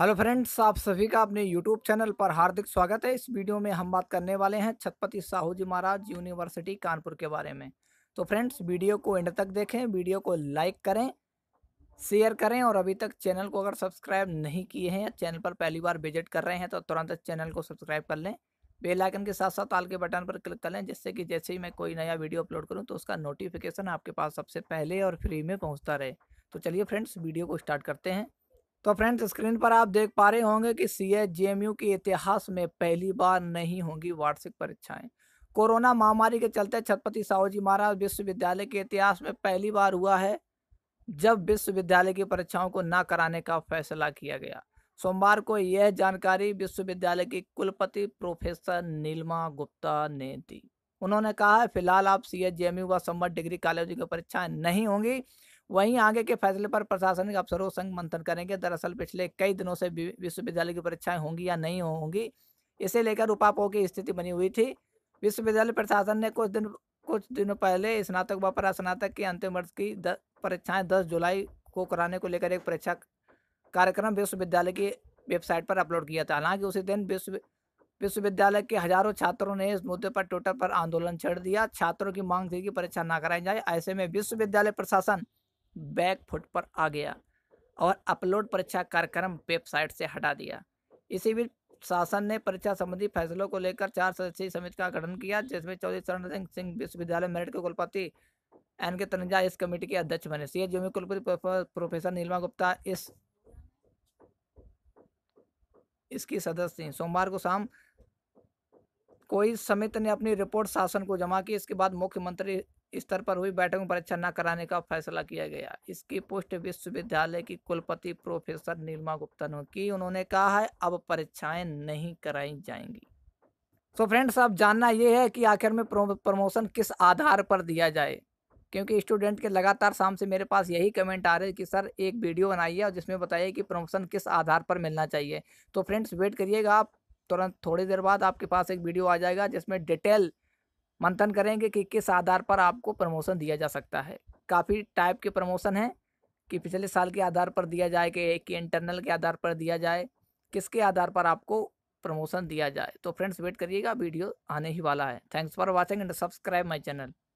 hello friends आप सभी का अपने यूट्यूब चैनल पर हार्दिक स्वागत है इस वीडियो में हम बात करने वाले हैं छत्रपति साहू जी महाराज यूनिवर्सिटी कानपुर के बारे में तो फ्रेंड्स वीडियो को एंड तक देखें वीडियो को लाइक करें शेयर करें और अभी तक चैनल को अगर सब्सक्राइब नहीं किए हैं या चैनल पर पहली बार विजिट कर रहे हैं तो तुरंत चैनल को सब्सक्राइब कर लें बेलाइकन के साथ साथ आल के बटन पर क्लिक कर लें जिससे कि जैसे ही मैं कोई नया वीडियो अपलोड करूँ तो उसका नोटिफिकेशन आपके पास सबसे पहले और फ्री में पहुँचता रहे तो चलिए फ्रेंड्स वीडियो को स्टार्ट करते हैं तो फ्रेंड्स स्क्रीन पर आप देख पा रहे होंगे कि C H J M U के इतिहास में पहली बार नहीं होंगी वार्षिक परीक्षाएं कोरोना महामारी के चलते छत्रपति साहू जी महाराज विश्वविद्यालय के इतिहास में पहली बार हुआ है जब विश्वविद्यालय की परीक्षाओं को न कराने का फैसला किया गया सोमवार को यह जानकारी विश्वविद्यालय के कुलपति प्रोफेसर नीलमा गुप्ता ने दी उन्होंने कहा है फिलहाल आप C H J M U व सम्मत डिग्री कॉलेज की परीक्षाएं नहीं होंगी वहीं आगे के फैसले पर प्रशासनिक अफसरों संग मंथन करेंगे दरअसल पिछले कई दिनों से विश्वविद्यालय की परीक्षाएं होंगी या नहीं होंगी इसे लेकर उपापो की स्थिति बनी हुई थी विश्वविद्यालय प्रशासन ने कुछ दिन कुछ दिनों पहले स्नातक व परास्नातक के अंतिम वर्ष की परीक्षाएं दस जुलाई को कराने को लेकर एक परीक्षा कार्यक्रम विश्वविद्यालय की वेबसाइट पर अपलोड किया था हालांकि उसी दिन विश्व विश्वविद्यालय के हजारों छात्रों ने इस मुद्दे पर ट्विटर पर आंदोलन छेड़ दिया छात्रों की मांग थी कि परीक्षा ना कराई जाए ऐसे में विश्वविद्यालय प्रशासन बैक फुट पर आ गया और अपलोड परीक्षा कार्यक्रम वेबसाइट से हटा दिया इसी बीच शासन ने परीक्षा संबंधी फैसलों को लेकर चार सदस्यीय समिति का गठन किया जिसमें चौधरी चरण सिंह सिंह विश्वविद्यालय मेरठ के कुलपति एन के तनजा इस कमेटी के अध्यक्ष बने सी एच में कुलपति प्रोफेसर नीलमा गुप्ता इस इसकी सदस्य थी सोमवार को शाम कोई समिति ने अपनी रिपोर्ट शासन को जमा की इसके बाद मुख्यमंत्री स्तर पर हुई बैठक में परीक्षा अच्छा न कराने का फैसला किया गया इसकी पुष्टि विश्वविद्यालय की कुलपति प्रोफेसर नीलमा गुप्ता ने की उन्होंने कहा है अब परीक्षाएं नहीं कराई जाएंगी सो फ्रेंड्स अब जानना ये है कि आखिर में प्रमोशन किस आधार पर दिया जाए क्योंकि स्टूडेंट के लगातार शाम से मेरे पास यही कमेंट आ रहे हैं कि सर एक वीडियो बनाइए और जिसमें बताइए कि प्रमोशन किस आधार पर मिलना चाहिए तो फ्रेंड्स वेट करिएगा आप तुरंत थोड़ी देर बाद आपके पास एक वीडियो आ जाएगा जिसमें डिटेल मंथन करेंगे कि किस आधार पर आपको प्रमोशन दिया जा सकता है काफ़ी टाइप के प्रमोशन हैं कि पिछले साल के आधार पर दिया जाए कि एक इंटरनल के आधार पर दिया जाए किसके आधार पर आपको प्रमोशन दिया जाए तो फ्रेंड्स वेट करिएगा वीडियो आने ही वाला है thanks for watching and subscribe my channel